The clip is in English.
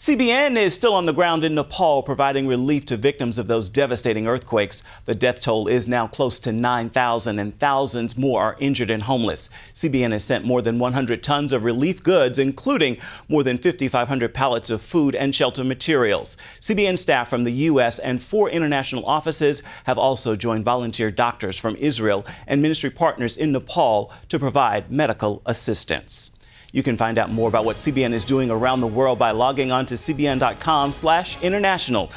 CBN is still on the ground in Nepal providing relief to victims of those devastating earthquakes. The death toll is now close to 9,000 and thousands more are injured and homeless. CBN has sent more than 100 tons of relief goods, including more than 5,500 pallets of food and shelter materials. CBN staff from the U.S. and four international offices have also joined volunteer doctors from Israel and ministry partners in Nepal to provide medical assistance. You can find out more about what CBN is doing around the world by logging on to cbn.com slash international.